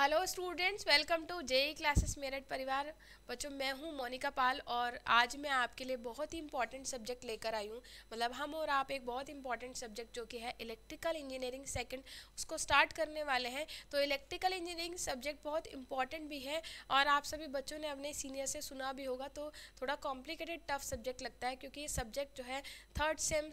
hello students welcome to JE classes Meerut परिवार बच्चों मैं हूं मोनिका पाल और आज मैं आपके लिए बहुत ही इंपॉर्टेंट सब्जेक्ट लेकर आई हूं मतलब हम और आप एक बहुत इंपॉर्टेंट सब्जेक्ट जो कि है इलेक्ट्रिकल इंजीनियरिंग सेकंड उसको स्टार्ट करने वाले हैं तो इलेक्ट्रिकल इंजीनियरिंग सब्जेक्ट बहुत इंपॉर्टेंट भी है और आप सभी बच्चों ने अपने सीनियर से सुना भी होगा तो थोड़ा कॉम्प्लिकेटेड टफ सब्जेक्ट लगता है क्योंकि ये सब्जेक्ट जो है थर्ड सेम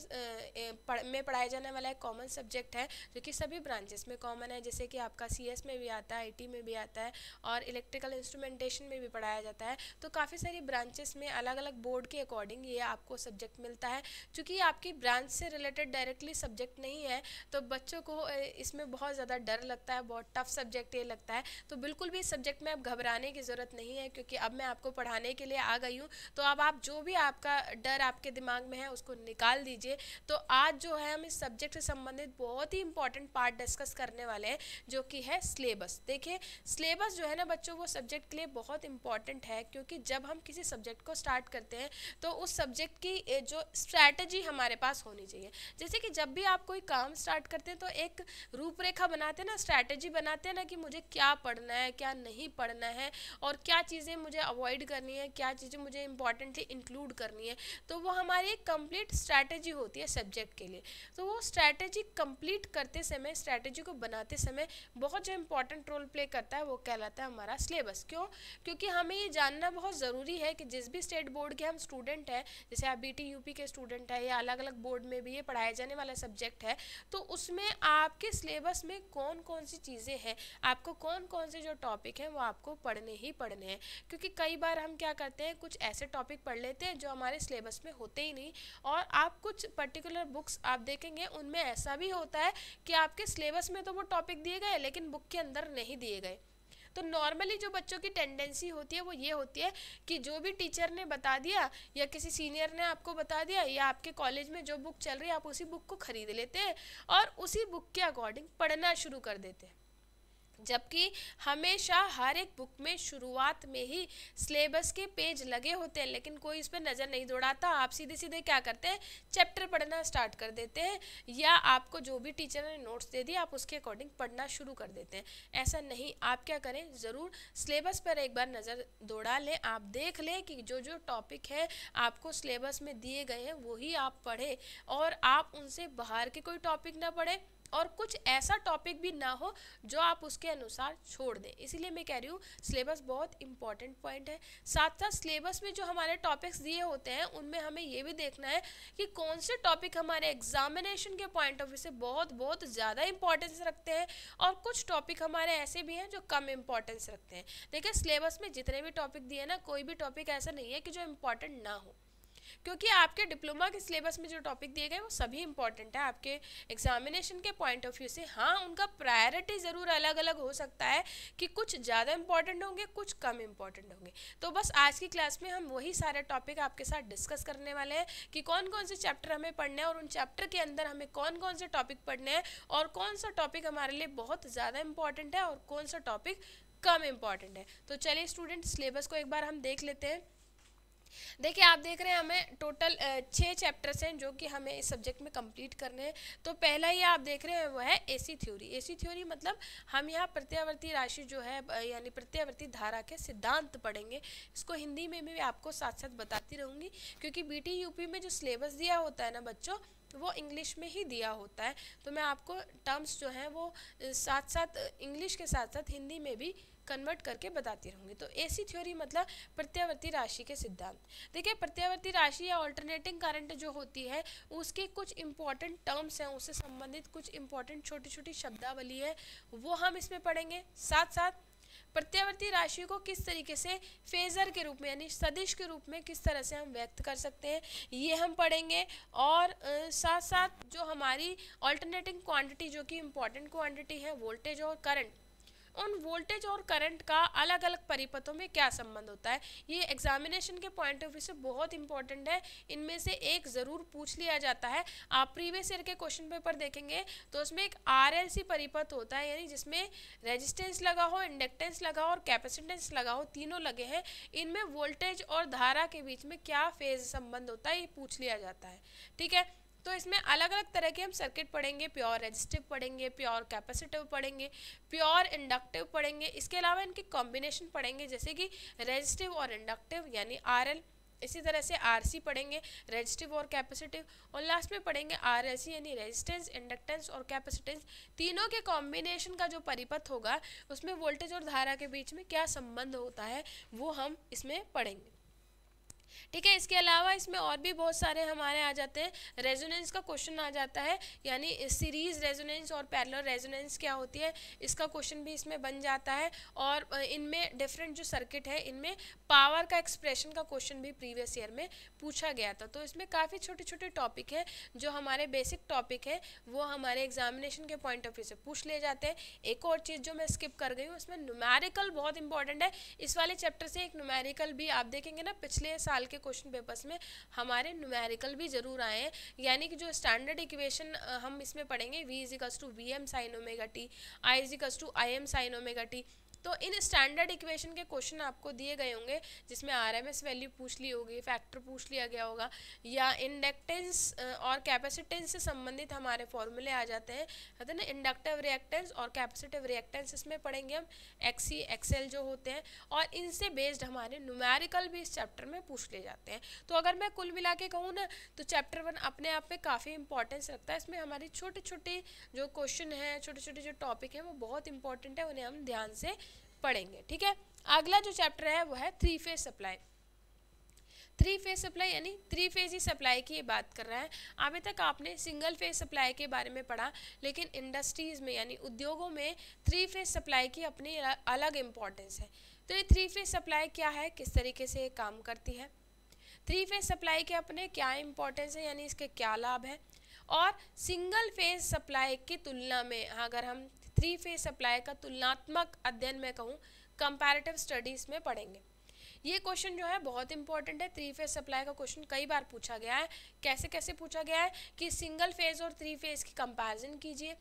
में पढ़ाया जाने वाला एक कॉमन सब्जेक्ट है जो कि सभी ब्रांचेस में कॉमन है जैसे कि आपका सी में भी आता है आईटी में भी आता है और इलेक्ट्रिकल इंस्ट्रूमेंटेशन में भी पढ़ाया जाता है तो काफ़ी सारी ब्रांचेस में अलग अलग बोर्ड के अकॉर्डिंग ये आपको सब्जेक्ट मिलता है चूँकि आपकी ब्रांच से रिलेटेड डायरेक्टली सब्जेक्ट नहीं है तो बच्चों को इसमें बहुत ज़्यादा डर लगता है बहुत टफ सब्जेक्ट ये लगता है तो बिल्कुल भी सब्जेक्ट में आप घबराने की ज़रूरत नहीं है क्योंकि अब मैं आपको पढ़ाने के लिए आ गई हूँ तो अब आप जो भी आपका डर आपके दिमाग में है उसको निकाल दीजिए तो आज जो है हम इस सब्जेक्ट से संबंधित बहुत ही इंपॉर्टेंट पार्ट डिस्कस करने वाले हैं जो कि है सिलेबस देखिए सिलेबस जो है ना बच्चों वो सब्जेक्ट के लिए बहुत इंपॉर्टेंट है क्योंकि जब हम किसी सब्जेक्ट को स्टार्ट करते हैं तो उस सब्जेक्ट की जो स्ट्रैटेजी हमारे पास होनी चाहिए जैसे कि जब भी आप कोई काम स्टार्ट करते हैं तो एक रूपरेखा बनाते हैं ना स्ट्रैटेजी बनाते हैं ना कि मुझे क्या पढ़ना है क्या नहीं पढ़ना है और क्या चीज़ें मुझे अवॉइड करनी है क्या चीज़ें मुझे इंपॉर्टेंटली इंक्लूड करनी है तो वो हमारी एक कम्प्लीट स्ट्रैटेजी होती है सब्जेक्ट के लिए तो वो स्ट्रैटेजी कंप्लीट करते समय स्ट्रैटेजी को बनाते समय बहुत जो इम्पोर्टेंट रोल प्ले करता है वो कहलाता है हमारा सिलेबस क्यों क्योंकि हमें ये जानना बहुत ज़रूरी है कि जिस भी स्टेट बोर्ड के हम स्टूडेंट हैं जैसे आप बी यूपी के स्टूडेंट हैं या अलग अलग बोर्ड में भी ये पढ़ाया जाने वाला सब्जेक्ट है तो उसमें आपके सिलेबस में कौन कौन सी चीज़ें हैं आपको कौन कौन से जो टॉपिक हैं वो आपको पढ़ने ही पढ़ने हैं क्योंकि कई बार हम क्या करते हैं कुछ ऐसे टॉपिक पढ़ लेते हैं जो हमारे सिलेबस में होते ही नहीं और आप कुछ पर्टिकुलर बुक्स आप देखेंगे उनमें ऐसा भी होता है कि आपके सिलेबस में तो वो टॉपिक दिए गए लेकिन बुक के अंदर नहीं नहीं दिए गए तो नॉर्मली जो बच्चों की टेंडेंसी होती है वो ये होती है कि जो भी टीचर ने बता दिया या किसी सीनियर ने आपको बता दिया या आपके कॉलेज में जो बुक चल रही है आप उसी बुक को ख़रीद लेते हैं और उसी बुक के अकॉर्डिंग पढ़ना शुरू कर देते हैं जबकि हमेशा हर एक बुक में शुरुआत में ही सिलेबस के पेज लगे होते हैं लेकिन कोई इस पर नज़र नहीं दौड़ाता आप सीधे सीधे क्या करते हैं चैप्टर पढ़ना स्टार्ट कर देते हैं या आपको जो भी टीचर ने नोट्स दे दिए आप उसके अकॉर्डिंग पढ़ना शुरू कर देते हैं ऐसा नहीं आप क्या करें ज़रूर सिलेबस पर एक बार नज़र दौड़ा लें आप देख लें कि जो जो टॉपिक है आपको सिलेबस में दिए गए हैं वही आप पढ़ें और आप उनसे बाहर के कोई टॉपिक ना पढ़ें और कुछ ऐसा टॉपिक भी ना हो जो आप उसके अनुसार छोड़ दें इसीलिए मैं कह रही हूँ सिलेबस बहुत इंपॉर्टेंट पॉइंट है साथ साथ सिलेबस में जो हमारे टॉपिक्स दिए होते हैं उनमें हमें ये भी देखना है कि कौन से टॉपिक हमारे एग्जामिनेशन के पॉइंट ऑफ व्यू से बहुत बहुत ज़्यादा इंपॉर्टेंस रखते हैं और कुछ टॉपिक हमारे ऐसे भी हैं जो कम इंपॉर्टेंस रखते हैं देखिए सिलेबस में जितने भी टॉपिक दिए ना कोई भी टॉपिक ऐसा नहीं है कि जो इंपॉर्टेंट ना हो क्योंकि आपके डिप्लोमा के सिलेबस में जो टॉपिक दिए गए वो सभी इंपॉर्टेंट है आपके एग्जामिनेशन के पॉइंट ऑफ व्यू से हाँ उनका प्रायोरिटी ज़रूर अलग अलग हो सकता है कि कुछ ज़्यादा इंपॉर्टेंट होंगे कुछ कम इंपॉर्टेंट होंगे तो बस आज की क्लास में हम वही सारे टॉपिक आपके साथ डिस्कस करने वाले हैं कि कौन कौन से चैप्टर हमें पढ़ने हैं और उन चैप्टर के अंदर हमें कौन कौन से टॉपिक पढ़ने हैं और कौन सा टॉपिक हमारे लिए बहुत ज़्यादा इंपॉर्टेंट है और कौन सा टॉपिक कम इम्पॉर्टेंट है तो चलिए स्टूडेंट सिलेबस को एक बार हम देख लेते हैं देखिए आप देख रहे हैं हमें टोटल छः चैप्टर्स हैं जो कि हमें इस सब्जेक्ट में कंप्लीट करने हैं तो पहला ही आप देख रहे हैं वो है एसी थ्योरी एसी थ्योरी मतलब हम यहाँ प्रत्यावर्ती राशि जो है यानी प्रत्यावर्ती धारा के सिद्धांत पढ़ेंगे इसको हिंदी में भी आपको साथ साथ बताती रहूँगी क्योंकि बी यूपी में जो सिलेबस दिया होता है ना बच्चों वो इंग्लिश में ही दिया होता है तो मैं आपको टर्म्स जो हैं वो साथ साथ इंग्लिश के साथ साथ हिंदी में भी कन्वर्ट करके बताती रहूँगी तो ऐसी थ्योरी मतलब प्रत्यावर्ती राशि के सिद्धांत देखिए प्रत्यावर्ती राशि या ऑल्टरनेटिंग करंट जो होती है उसके कुछ इंपॉर्टेंट टर्म्स हैं उससे संबंधित कुछ इंपॉर्टेंट छोटी छोटी शब्दावली है वो हम इसमें पढ़ेंगे साथ साथ प्रत्यावर्ती राशि को किस तरीके से फेजर के रूप में यानी सदिश के रूप में किस तरह से हम व्यक्त कर सकते हैं ये हम पढ़ेंगे और साथ साथ जो हमारी ऑल्टरनेटिंग क्वांटिटी जो कि इम्पॉर्टेंट क्वांटिटी है वोल्टेज और करंट उन वोल्टेज और करंट का अलग अलग परिपथों में क्या संबंध होता है ये एग्जामिनेशन के पॉइंट ऑफ व्यू से बहुत इंपॉर्टेंट है इनमें से एक ज़रूर पूछ लिया जाता है आप प्रीवियस ईयर के क्वेश्चन पेपर देखेंगे तो उसमें एक आर परिपथ होता है यानी जिसमें रेजिस्टेंस लगा हो इंडक्टेंस लगा हो और कैपेसिटेंस लगा हो तीनों लगे हैं इनमें वोल्टेज और धारा के बीच में क्या फेज संबंध होता है ये पूछ लिया जाता है ठीक है तो इसमें अलग अलग तरह के हम सर्किट पढ़ेंगे प्योर रेजिस्टिव पढ़ेंगे प्योर कैपेसिटिव पढ़ेंगे प्योर इंडक्टिव पढ़ेंगे इसके अलावा इनके कॉम्बिनेशन पढ़ेंगे जैसे कि रेजिस्टिव और इंडक्टिव यानी आर इसी तरह से आर सी पढ़ेंगे रेजिस्टिव और कैपेसिटिव और लास्ट में पढ़ेंगे आर एल सी यानी रेजिस्टेंस इंडक्टेंस और कैपेसिटेंस तीनों के कॉम्बिनेशन का जो परिपथ होगा उसमें वोल्टेज और धारा के बीच में क्या संबंध होता है वो हम इसमें पढ़ेंगे ठीक है इसके अलावा इसमें और भी बहुत सारे हमारे आ जाते हैं रेजोनेंस का क्वेश्चन आ जाता है यानी सीरीज रेजोनेंस और पैरलर रेजोनेंस क्या होती है इसका क्वेश्चन भी इसमें बन जाता है और इनमें डिफरेंट जो सर्किट है इनमें पावर का एक्सप्रेशन का क्वेश्चन भी प्रीवियस ईयर में पूछा गया था तो इसमें काफ़ी छोटे छोटे टॉपिक हैं जो हमारे बेसिक टॉपिक हैं वो हमारे एग्जामिनेशन के पॉइंट ऑफ व्यू से पूछ लिए जाते हैं एक और चीज़ जो मैं स्किप कर गई हूँ उसमें नुमेरिकल बहुत इंपॉर्टेंट है इस वाले चैप्टर से एक नुमेरिकल भी आप देखेंगे ना पिछले साल साल के क्वेश्चन पेपर्स में हमारे न्यूमेरिकल भी जरूर आए हैं यानी कि जो स्टैंडर्ड इक्वेशन हम इसमें पढ़ेंगे V equals to V M sine omega T I equals to I M sine omega T तो इन स्टैंडर्ड इक्वेशन के क्वेश्चन आपको दिए गए होंगे जिसमें आर वैल्यू पूछ ली होगी फैक्टर पूछ लिया गया होगा या इंडक्टेंस और कैपेसिटेंस से संबंधित हमारे फॉर्मूले आ जाते हैं है ना इंडक्टिव रिएक्टेंस और कैपेसिटिव रिएक्टेंस इसमें पढ़ेंगे हम एक्सी एक्सेल e, जो होते हैं और इनसे बेस्ड हमारे न्यूमेरिकल भी इस चैप्टर में पूछ लिए जाते हैं तो अगर मैं कुल मिला के कहूँ ना तो चैप्टर वन अपने आप में काफ़ी इंपॉर्टेंस रखता है इसमें हमारी छोटे छोटे जो क्वेश्चन हैं छोटे छोटे जो टॉपिक हैं वो बहुत इंपॉर्टेंट है उन्हें हम ध्यान से पढ़ेंगे ठीक है अगला जो चैप्टर है वो है three phase supply three phase supply यानी थ्री फेज ही सप्लाई की बात कर रहा है अभी तक आपने सिंगल फेज सप्लाई के बारे में पढ़ा लेकिन इंडस्ट्रीज़ में यानी उद्योगों में थ्री फेज सप्लाई की अपनी अलग इम्पोर्टेंस है तो ये थ्री फेज सप्लाई क्या है किस तरीके से ये काम करती है थ्री फेज सप्लाई के अपने क्या इम्पोर्टेंस है यानी इसके क्या लाभ है और सिंगल फेज सप्लाई की तुलना में अगर हम थ्री फेज सप्लाई का तुलनात्मक अध्ययन में कहूँ कंपैरेटिव स्टडीज़ में पढ़ेंगे ये क्वेश्चन जो है बहुत इंपॉर्टेंट है थ्री फेज सप्लाई का क्वेश्चन कई बार पूछा गया है कैसे कैसे पूछा गया है कि सिंगल फेज और थ्री फेज की कंपैरिजन कीजिए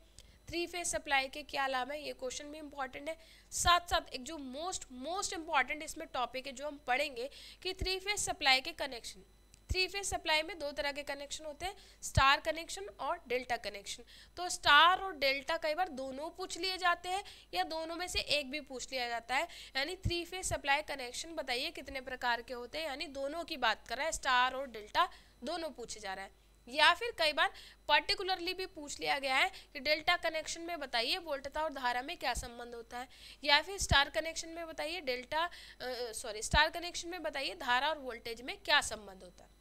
थ्री फेज सप्लाई के क्या लाभ है ये क्वेश्चन भी इंपॉर्टेंट है साथ साथ एक जो मोस्ट मोस्ट इम्पॉर्टेंट इसमें टॉपिक है जो हम पढ़ेंगे कि थ्री फेज सप्लाई के कनेक्शन थ्री फेज सप्लाई में दो तरह के कनेक्शन होते हैं स्टार कनेक्शन और डेल्टा कनेक्शन तो स्टार और डेल्टा कई बार दोनों पूछ लिए जाते हैं या दोनों में से एक भी पूछ लिया जाता है यानी थ्री फेज सप्लाई कनेक्शन बताइए कितने प्रकार के होते हैं यानी दोनों की बात कर रहा है स्टार और डेल्टा दोनों पूछे जा रहे हैं या फिर कई बार पर्टिकुलरली भी पूछ लिया गया है कि डेल्टा कनेक्शन में बताइए वोल्टता और धारा में क्या संबंध होता है या फिर स्टार कनेक्शन में बताइए डेल्टा सॉरी स्टार कनेक्शन में बताइए धारा और वोल्टेज में क्या संबंध होता है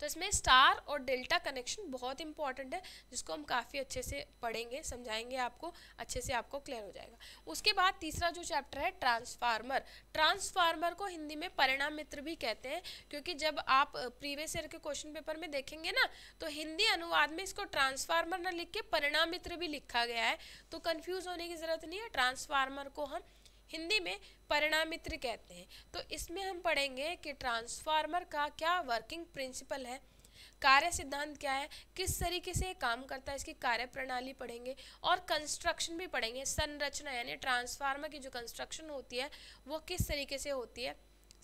तो इसमें स्टार और डेल्टा कनेक्शन बहुत इंपॉर्टेंट है जिसको हम काफ़ी अच्छे से पढ़ेंगे समझाएंगे आपको अच्छे से आपको क्लियर हो जाएगा उसके बाद तीसरा जो चैप्टर है ट्रांसफार्मर ट्रांसफार्मर को हिंदी में परिणाम मित्र भी कहते हैं क्योंकि जब आप प्रीवियस ईयर के क्वेश्चन पेपर में देखेंगे ना तो हिंदी अनुवाद में इसको ट्रांसफार्मर ना लिख के परिणाम मित्र भी लिखा गया है तो कन्फ्यूज़ होने की ज़रूरत नहीं है ट्रांसफार्मर को हम हिंदी में परिणामित्र कहते हैं तो इसमें हम पढ़ेंगे कि ट्रांसफार्मर का क्या वर्किंग प्रिंसिपल है कार्य सिद्धांत क्या है किस तरीके से काम करता है इसकी कार्य प्रणाली पढ़ेंगे और कंस्ट्रक्शन भी पढ़ेंगे संरचना यानी ट्रांसफार्मर की जो कंस्ट्रक्शन होती है वो किस तरीके से होती है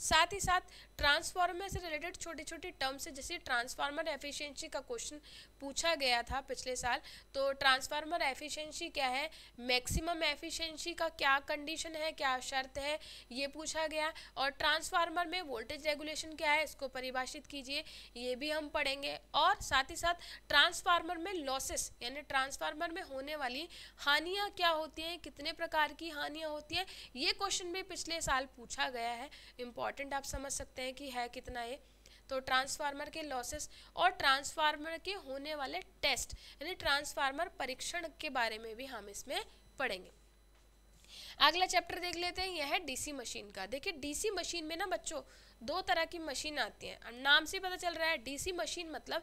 साथ ही साथ ट्रांसफार्मर से रिलेटेड छोटी छोटी टर्म्स से जैसे ट्रांसफार्मर एफिशिएंसी का क्वेश्चन पूछा गया था पिछले साल तो ट्रांसफार्मर एफिशिएंसी क्या है मैक्सिमम एफिशिएंसी का क्या कंडीशन है क्या शर्त है ये पूछा गया और ट्रांसफार्मर में वोल्टेज रेगुलेशन क्या है इसको परिभाषित कीजिए ये भी हम पढ़ेंगे और साथ ही साथ ट्रांसफार्मर में लॉसेस यानी ट्रांसफार्मर में होने वाली हानियाँ क्या होती हैं कितने प्रकार की हानियाँ होती हैं ये क्वेश्चन भी पिछले साल पूछा गया है इंपॉर्टेंट आप समझ सकते हैं हैं कि है कितना है तो ट्रांसफार्मर के लॉसेस और ट्रांसफार्मर के होने वाले टेस्ट यानी ट्रांसफार्मर परीक्षण के बारे में भी हम इसमें पढ़ेंगे अगला चैप्टर देख लेते हैं यह है डीसी मशीन का देखिए डीसी मशीन में ना बच्चों दो तरह की मशीन आती हैं नाम से पता चल रहा है डीसी मशीन मतलब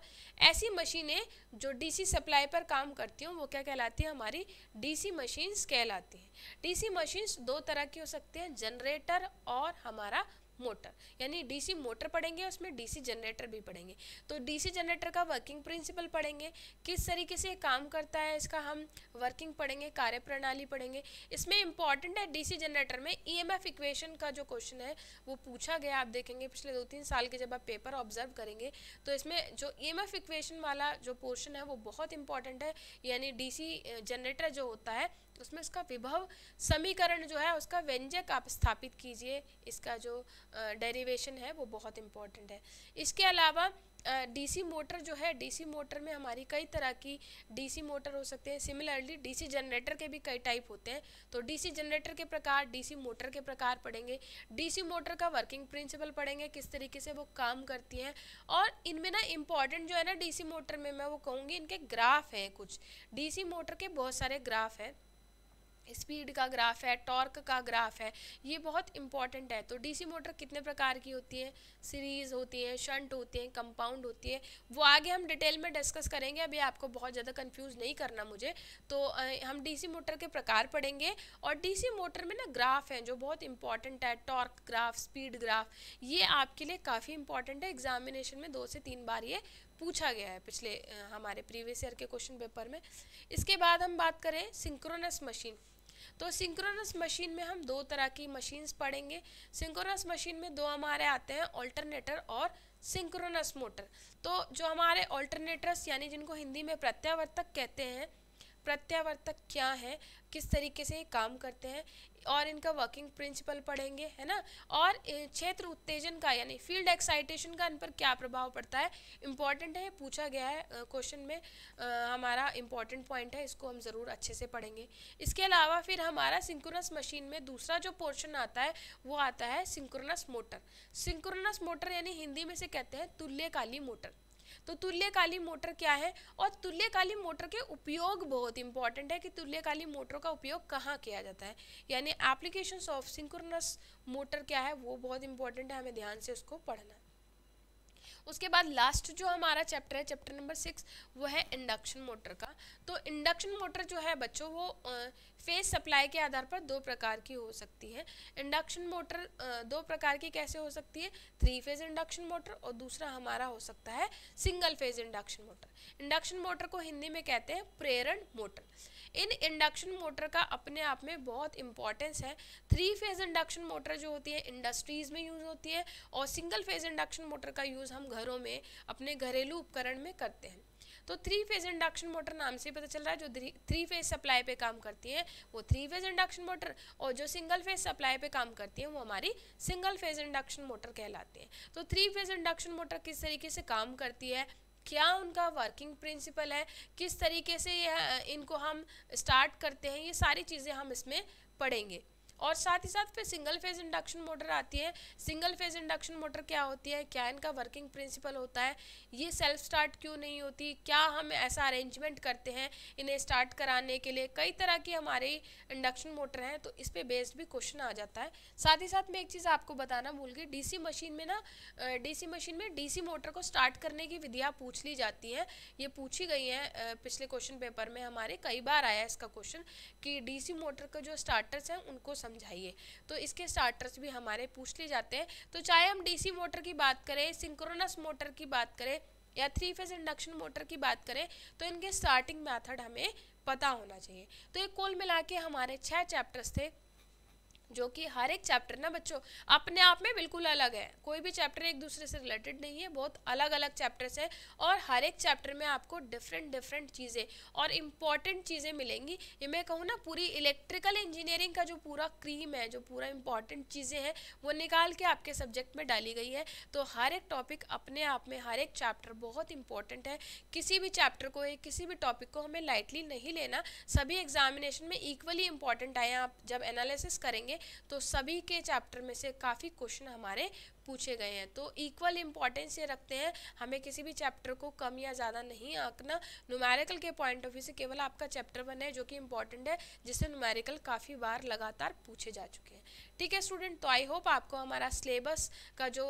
ऐसी मशीनें जो डीसी सप्लाई पर काम करती हूँ वो क्या कहलाती है हमारी डीसी मशीन्स कहलाती हैं डीसी मशीन्स दो तरह की हो सकती हैं जनरेटर और हमारा मोटर यानी डीसी मोटर पढ़ेंगे उसमें डीसी जनरेटर भी पढ़ेंगे तो डीसी जनरेटर का वर्किंग प्रिंसिपल पढ़ेंगे किस तरीके से काम करता है इसका हम वर्किंग पढ़ेंगे कार्य प्रणाली पढ़ेंगे इसमें इंपॉर्टेंट है डीसी जनरेटर में ईएमएफ e इक्वेशन का जो क्वेश्चन है वो पूछा गया आप देखेंगे पिछले दो तीन साल के जब आप पेपर ऑब्जर्व करेंगे तो इसमें जो एफ e इक्वेशन वाला जो पोर्शन है वो बहुत इंपॉर्टेंट है यानी डीसी जनरेटर जो होता है तो उसमें उसका विभव समीकरण जो है उसका व्यंजक आप स्थापित कीजिए इसका जो डेरिवेशन है वो बहुत इम्पॉर्टेंट है इसके अलावा डीसी मोटर जो है डीसी मोटर में हमारी कई तरह की डीसी मोटर हो सकते हैं सिमिलरली डीसी जनरेटर के भी कई टाइप होते हैं तो डीसी जनरेटर के प्रकार डीसी मोटर के प्रकार पढ़ेंगे डीसी मोटर का वर्किंग प्रिंसिपल पढ़ेंगे किस तरीके से वो काम करती हैं और इनमें ना इम्पॉर्टेंट जो है ना डीसी मोटर में मैं वो कहूँगी इनके ग्राफ हैं कुछ डी मोटर के बहुत सारे ग्राफ हैं स्पीड का ग्राफ है टॉर्क का ग्राफ है ये बहुत इंपॉर्टेंट है तो डीसी मोटर कितने प्रकार की होती है सीरीज़ होती है शंट होती है कंपाउंड होती है वो आगे हम डिटेल में डिस्कस करेंगे अभी आपको बहुत ज़्यादा कंफ्यूज नहीं करना मुझे तो हम डीसी मोटर के प्रकार पढ़ेंगे और डीसी मोटर में ना ग्राफ हैं जो बहुत इंपॉर्टेंट है टॉर्क ग्राफ स्पीड ग्राफ ये आपके लिए काफ़ी इंपॉर्टेंट है एग्जामिनेशन में दो से तीन बार ये पूछा गया है पिछले हमारे प्रीवियस ईयर के क्वेश्चन पेपर में इसके बाद हम बात करें सिंक्रोनस मशीन तो सिंक्रोनस मशीन में हम दो तरह की मशीन्स पढ़ेंगे सिंक्रोनस मशीन में दो हमारे आते हैं ऑल्टरनेटर और सिंक्रोनस मोटर तो जो हमारे ऑल्टरनेटर्स यानी जिनको हिंदी में प्रत्यावर्तक कहते हैं प्रत्यावर्तक क्या है किस तरीके से ये काम करते हैं और इनका वर्किंग प्रिंसिपल पढ़ेंगे है ना और क्षेत्र उत्तेजन का यानी फील्ड एक्साइटेशन का इन पर क्या प्रभाव पड़ता है इम्पॉर्टेंट है पूछा गया है क्वेश्चन में आ, हमारा इम्पॉर्टेंट पॉइंट है इसको हम ज़रूर अच्छे से पढ़ेंगे इसके अलावा फिर हमारा सिंक्रोनस मशीन में दूसरा जो पोर्शन आता है वो आता है सिंक्रोनस मोटर सिंक्रोनस मोटर यानी हिंदी में से कहते हैं तुल्यकाली मोटर तो तुल्यकाली मोटर क्या है और तुल्यकाली मोटर के उपयोग बहुत इंपॉर्टेंट है कि तुल्यकाली मोटर का उपयोग कहाँ किया जाता है यानी एप्लीकेशन ऑफ सिंक्रोनस मोटर क्या है वो बहुत इंपॉर्टेंट है हमें ध्यान से उसको पढ़ना उसके बाद लास्ट जो हमारा चैप्टर है चैप्टर नंबर सिक्स वो है इंडक्शन मोटर का तो इंडक्शन मोटर जो है बच्चों वो फेज सप्लाई के आधार पर दो प्रकार की हो सकती है इंडक्शन मोटर दो प्रकार की कैसे हो सकती है थ्री फेज इंडक्शन मोटर और दूसरा हमारा हो सकता है single phase induction motor induction motor को हिंदी में कहते हैं प्रेरण मोटर इन इंडक्शन मोटर का अपने आप में बहुत इंपॉर्टेंस है थ्री फेज इंडक्शन मोटर जो होती है इंडस्ट्रीज में यूज़ होती है और सिंगल फेज इंडक्शन मोटर का यूज़ हम घरों में अपने घरेलू उपकरण में करते हैं तो थ्री फेज इंडक्शन मोटर नाम से पता चल रहा है जो थ्री फेज सप्लाई पे काम करती है वो थ्री फेज इंडक्शन मोटर और जो सिंगल फेज सप्लाई पे काम करती है वो हमारी सिंगल फेज इंडक्शन मोटर कहलाती है तो थ्री फेज इंडक्शन मोटर किस तरीके से काम करती है क्या उनका वर्किंग प्रिंसिपल है किस तरीके से यह इनको हम स्टार्ट करते हैं ये सारी चीज़ें हम इसमें पढ़ेंगे और साथ ही साथ फिर सिंगल फेज इंडक्शन मोटर आती है सिंगल फेज इंडक्शन मोटर क्या होती है क्या इनका वर्किंग प्रिंसिपल होता है ये सेल्फ स्टार्ट क्यों नहीं होती क्या हम ऐसा अरेंजमेंट करते हैं इन्हें स्टार्ट कराने के लिए कई तरह की हमारी इंडक्शन मोटर हैं तो इस पर बेस्ड भी क्वेश्चन आ जाता है साथ ही साथ मैं एक चीज़ आपको बताना भूल गई डी मशीन में ना डी मशीन में डी मोटर को स्टार्ट करने की विधियाँ पूछ ली जाती हैं ये पूछी गई हैं पिछले क्वेश्चन पेपर में हमारे कई बार आया इसका क्वेश्चन कि डी मोटर का जो स्टार्टर्स हैं उनको समझाइए तो इसके स्टार्टर्स भी हमारे पूछ लिए जाते हैं तो चाहे हम डीसी मोटर की बात करें सिंक्रोनस मोटर की बात करें या थ्री फेज इंडक्शन मोटर की बात करें तो इनके स्टार्टिंग मैथड हमें पता होना चाहिए तो ये कुल मिला के हमारे छः चैप्टर्स थे जो कि हर एक चैप्टर ना बच्चों अपने आप में बिल्कुल अलग है कोई भी चैप्टर एक दूसरे से रिलेटेड नहीं है बहुत अलग अलग चैप्टर्स हैं और हर एक चैप्टर में आपको डिफरेंट डिफरेंट चीज़ें और इम्पॉर्टेंट चीज़ें मिलेंगी ये मैं कहूँ ना पूरी इलेक्ट्रिकल इंजीनियरिंग का जो पूरा क्रीम है जो पूरा इम्पॉर्टेंट चीज़ें हैं वो निकाल के आपके सब्जेक्ट में डाली गई है तो हर एक टॉपिक अपने आप में हर एक चैप्टर बहुत इंपॉर्टेंट है किसी भी चैप्टर को या किसी भी टॉपिक को हमें लाइटली नहीं लेना सभी एग्जामिनेशन में इक्वली इंपॉर्टेंट आए आप जब एनालिसिस करेंगे तो सभी के चैप्टर में से काफ़ी क्वेश्चन हमारे पूछे गए हैं तो इक्वल इम्पॉर्टेंस ये रखते हैं हमें किसी भी चैप्टर को कम या ज़्यादा नहीं आंकना नुमेरिकल के पॉइंट ऑफ व्यू से केवल आपका चैप्टर वन है जो कि इंपॉर्टेंट है जिससे नुमेरिकल काफ़ी बार लगातार पूछे जा चुके हैं ठीक है स्टूडेंट तो आई होप आपको हमारा सिलेबस का जो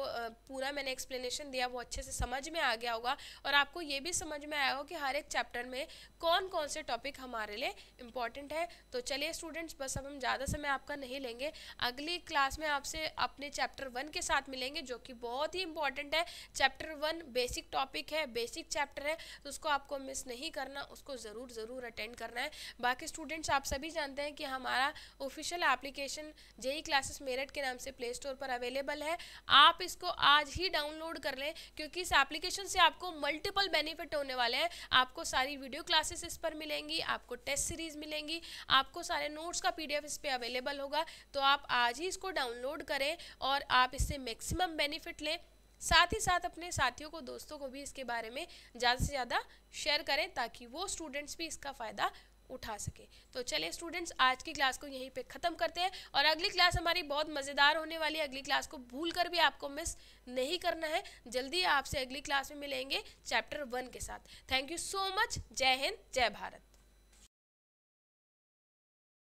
पूरा मैंने एक्सप्लेनेशन दिया वो अच्छे से समझ में आ गया होगा और आपको ये भी समझ में आया होगा कि हर एक चैप्टर में कौन कौन से टॉपिक हमारे लिए इम्पॉर्टेंट है तो चलिए स्टूडेंट्स बस अब हम ज़्यादा समय आपका नहीं लेंगे अगली क्लास में आपसे अपने चैप्टर वन के साथ मिले मिलेंगे जो कि बहुत ही इंपॉर्टेंट है चैप्टर वन बेसिक टॉपिक है बेसिक चैप्टर है तो उसको आपको मिस नहीं करना उसको ज़रूर ज़रूर अटेंड करना है बाकी स्टूडेंट्स आप सभी जानते हैं कि हमारा official application JE classes Meerut के नाम से प्ले स्टोर पर अवेलेबल है आप इसको आज ही डाउनलोड कर लें क्योंकि इस एप्लीकेशन से आपको मल्टीपल बेनिफिट होने वाले हैं आपको सारी वीडियो क्लासेस इस पर मिलेंगी आपको टेस्ट सीरीज मिलेंगी आपको सारे नोट्स का पीडीएफ इस पर अवेलेबल होगा तो आप आज ही इसको डाउनलोड करें और आप इससे मैक्सिमम मैक्सिमम बेनिफिट लें साथ ही साथ अपने साथियों को दोस्तों को भी इसके बारे में ज़्यादा से ज़्यादा शेयर करें ताकि वो स्टूडेंट्स भी इसका फ़ायदा उठा सके तो चलिए स्टूडेंट्स आज की क्लास को यहीं पे ख़त्म करते हैं और अगली क्लास हमारी बहुत मज़ेदार होने वाली है अगली क्लास को भूल कर भी आपको मिस नहीं करना है जल्दी आपसे अगली क्लास में मिलेंगे चैप्टर वन के साथ थैंक यू सो मच जय हिंद जय भारत